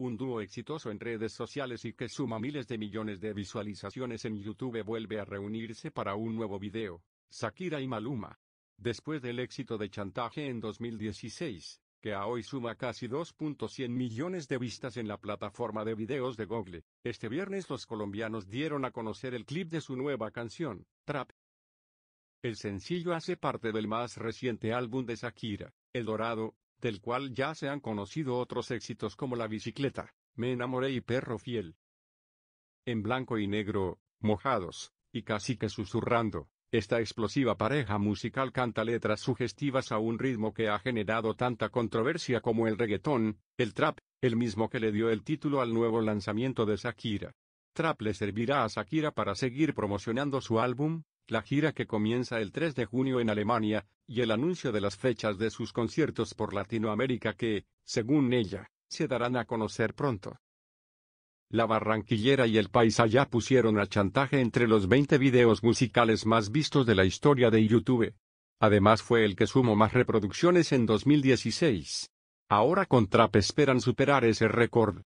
Un dúo exitoso en redes sociales y que suma miles de millones de visualizaciones en YouTube vuelve a reunirse para un nuevo video, Shakira y Maluma. Después del éxito de Chantaje en 2016, que a hoy suma casi 2.100 millones de vistas en la plataforma de videos de Google, este viernes los colombianos dieron a conocer el clip de su nueva canción, Trap. El sencillo hace parte del más reciente álbum de Shakira, El Dorado, del cual ya se han conocido otros éxitos como La bicicleta, Me enamoré y Perro fiel. En blanco y negro, mojados, y casi que susurrando, esta explosiva pareja musical canta letras sugestivas a un ritmo que ha generado tanta controversia como el reggaetón, el trap, el mismo que le dio el título al nuevo lanzamiento de Shakira. Trap le servirá a Shakira para seguir promocionando su álbum, la gira que comienza el 3 de junio en Alemania, y el anuncio de las fechas de sus conciertos por Latinoamérica que, según ella, se darán a conocer pronto. La barranquillera y el Paisallá allá pusieron a chantaje entre los 20 videos musicales más vistos de la historia de YouTube. Además fue el que sumó más reproducciones en 2016. Ahora con Trap esperan superar ese récord.